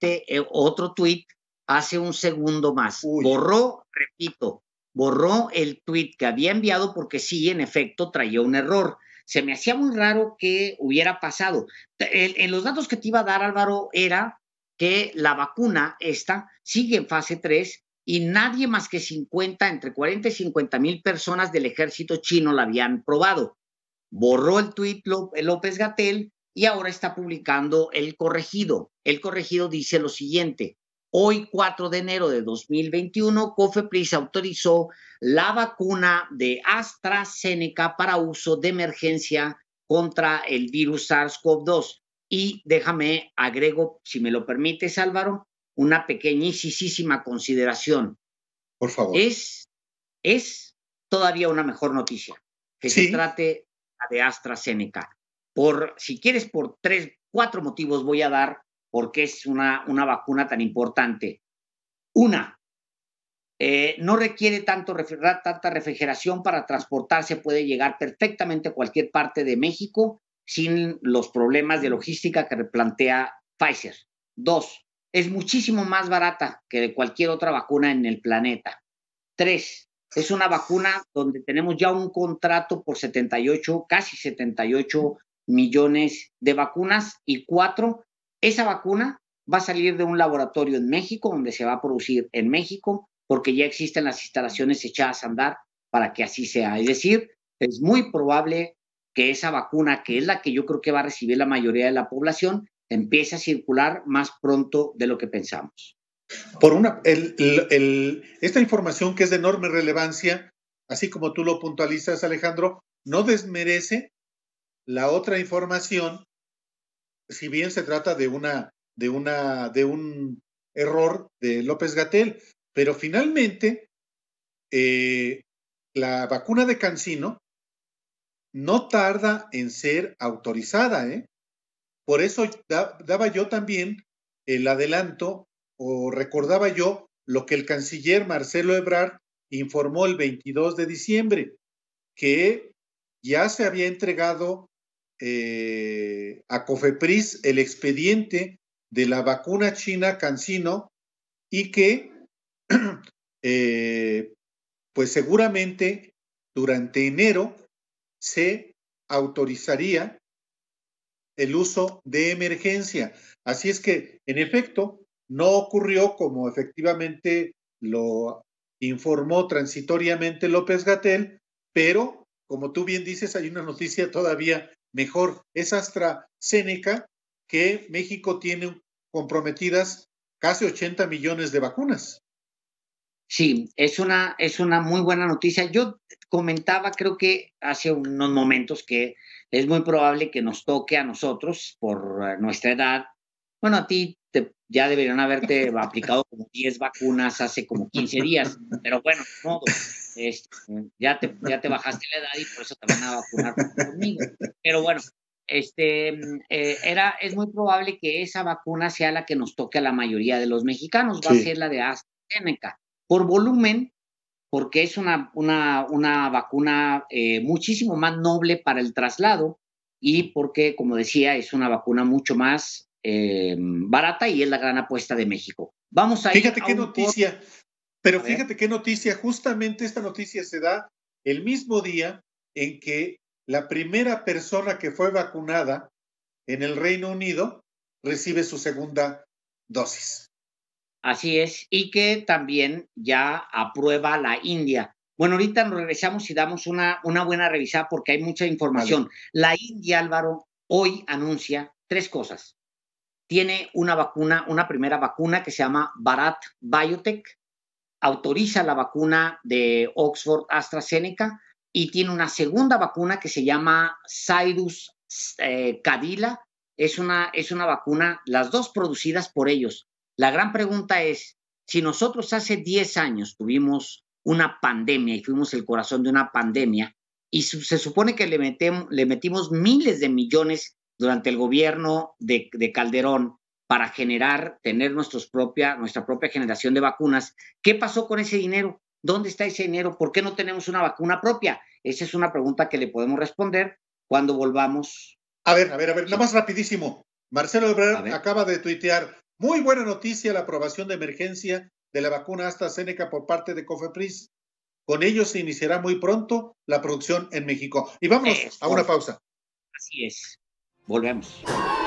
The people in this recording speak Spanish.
Eh, otro tuit hace un segundo más. Borró, repito, borró el tuit que había enviado porque sí, en efecto, traía un error. Se me hacía muy raro que hubiera pasado. En, en los datos que te iba a dar, Álvaro, era que la vacuna esta sigue en fase 3 y nadie más que 50, entre 40 y 50 mil personas del ejército chino la habían probado. Borró el tuit López Gatel y ahora está publicando el corregido. El corregido dice lo siguiente. Hoy, 4 de enero de 2021, COFEPRIS autorizó la vacuna de AstraZeneca para uso de emergencia contra el virus SARS-CoV-2. Y déjame, agrego, si me lo permite, Álvaro, una pequeñísima consideración. Por favor. Es, es todavía una mejor noticia que se trate de AstraZeneca si quieres, por tres, cuatro motivos voy a dar por qué es una, vacuna tan importante. Una, eh, no requiere tanto, tanta refrigeración para transportarse, puede llegar perfectamente a cualquier parte de México sin los problemas de logística que plantea Pfizer. Dos, es muchísimo más barata que de cualquier otra vacuna en el planeta. Tres, es una vacuna donde tenemos ya un contrato por 78, casi 78 millones de vacunas y cuatro, esa vacuna va a salir de un laboratorio en México, donde se va a producir en México, porque ya existen las instalaciones echadas a andar para que así sea. Es decir, es muy probable que esa vacuna, que es la que yo creo que va a recibir la mayoría de la población, empiece a circular más pronto de lo que pensamos. Por una, esta información que es de enorme relevancia, así como tú lo puntualizas, Alejandro, no desmerece la otra información, si bien se trata de una, de una, de un error de López Gatel, pero finalmente eh, la vacuna de Cancino no tarda en ser autorizada, ¿eh? Por eso daba yo también el adelanto o recordaba yo lo que el canciller Marcelo Ebrard informó el 22 de diciembre, que ya se había entregado eh, a COFEPRIS el expediente de la vacuna china CanSino y que, eh, pues seguramente durante enero se autorizaría el uso de emergencia. Así es que, en efecto, no ocurrió como efectivamente lo informó transitoriamente López Gatel, pero como tú bien dices, hay una noticia todavía mejor es AstraZeneca, que México tiene comprometidas casi 80 millones de vacunas. Sí, es una, es una muy buena noticia. Yo comentaba, creo que hace unos momentos, que es muy probable que nos toque a nosotros, por eh, nuestra edad, bueno, a ti ya deberían haberte aplicado como 10 vacunas hace como 15 días, pero bueno, este, ya, te, bajaste la edad y por eso te van a vacunar conmigo. Pero bueno, este, eh, era, es muy probable que esa vacuna sea la que nos toque a la mayoría de los mexicanos, va a ser la de AstraZeneca, por volumen, porque es una, una, vacuna eh, muchísimo más noble para el traslado y porque, como decía, es una vacuna mucho más eh, barata y es la gran apuesta de México. Vamos a Fíjate ir a qué noticia, pero fíjate qué noticia, justamente esta noticia se da el mismo día en que la primera persona que fue vacunada en el Reino Unido recibe su segunda dosis. Así es, y que también ya aprueba la India. Bueno, ahorita nos regresamos y damos una, una buena revisada porque hay mucha información. La India, Álvaro, hoy anuncia tres cosas tiene una vacuna, una primera vacuna que se llama Barat Biotech, autoriza la vacuna de Oxford AstraZeneca y tiene una segunda vacuna que se llama Cyrus Cadila. Eh, es una, es una vacuna, las dos producidas por ellos. La gran pregunta es, si nosotros hace 10 años tuvimos una pandemia y fuimos el corazón de una pandemia, y se supone que le, metemos, le metimos miles de millones durante el gobierno de, Calderón para generar, tener nuestros propia, nuestra propia generación de vacunas. ¿Qué pasó con ese dinero? ¿Dónde está ese dinero? ¿Por qué no tenemos una vacuna propia? Esa es una pregunta que le podemos responder cuando volvamos. A ver, a ver, a ver, nada más rapidísimo. Marcelo Ebrard acaba de tuitear, muy buena noticia la aprobación de emergencia de la vacuna AstraZeneca por parte de Cofepris. Con ello se iniciará muy pronto la producción en México. Y vamos a una pausa. Así es. Volvemos.